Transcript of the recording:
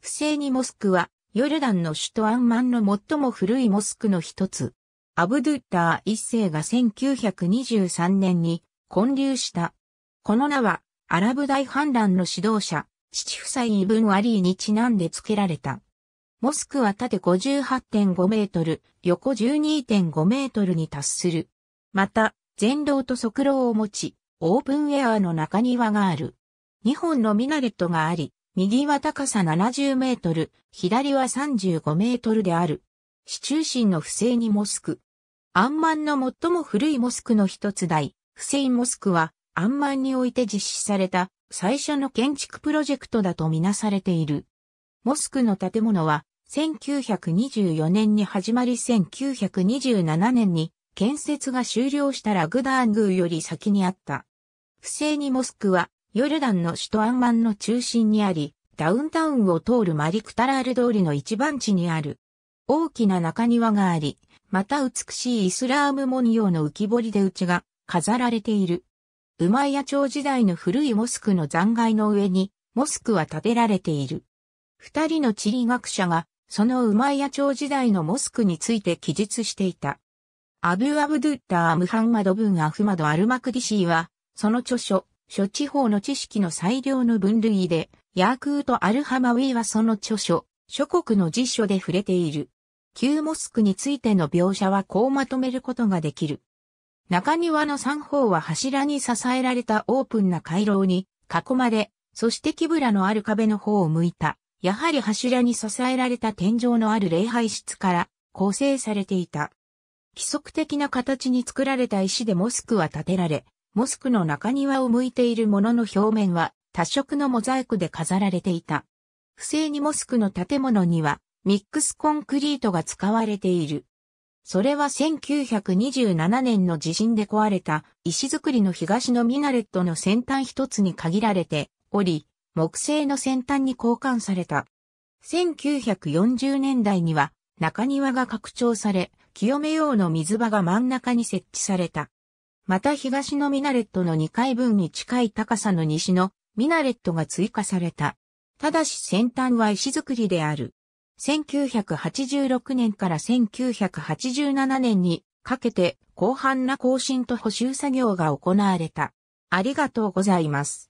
不正にモスクは、ヨルダンの首都アンマンの最も古いモスクの一つ。アブドゥッター一世が1923年に建立した。この名は、アラブ大反乱の指導者、父夫妻イブン・アリーにちなんで付けられた。モスクは縦58.5メートル、横12.5メートルに達する。また、全道と側廊を持ち、オープンエアーの中庭がある。2本のミナレットがあり、右は高さ70メートル、左は35メートルである。市中心の不正にモスク。アンマンの最も古いモスクの一つ台、不正モスクは、アンマンにおいて実施された最初の建築プロジェクトだとみなされている。モスクの建物は、1924年に始まり1927年に建設が終了したラグダーンーより先にあった。不正にモスクはヨルダンの首都アンマンの中心にあり、ダウンタウンを通るマリクタラール通りの一番地にある。大きな中庭があり、また美しいイスラーム文様の浮き彫りで内が飾られている。ウマイヤ朝時代の古いモスクの残骸の上に、モスクは建てられている。二人の地理学者が、そのウマイヤ朝時代のモスクについて記述していた。アブ・アブドゥッター・ムハンマド・ブン・アフマド・アルマクディシーは、その著書、諸地方の知識の最良の分類で、ヤークート・アルハマウィはその著書、諸国の辞書で触れている。旧モスクについての描写はこうまとめることができる。中庭の三方は柱に支えられたオープンな回廊に囲まれ、そして木ブラのある壁の方を向いた、やはり柱に支えられた天井のある礼拝室から構成されていた。規則的な形に作られた石でモスクは建てられ、モスクの中庭を向いているものの表面は多色のモザイクで飾られていた。不正にモスクの建物にはミックスコンクリートが使われている。それは1927年の地震で壊れた石造りの東のミナレットの先端一つに限られており、木製の先端に交換された。1940年代には中庭が拡張され、清め用の水場が真ん中に設置された。また東のミナレットの2階分に近い高さの西のミナレットが追加された。ただし先端は石造りである。1986年から1987年にかけて広範な更新と補修作業が行われた。ありがとうございます。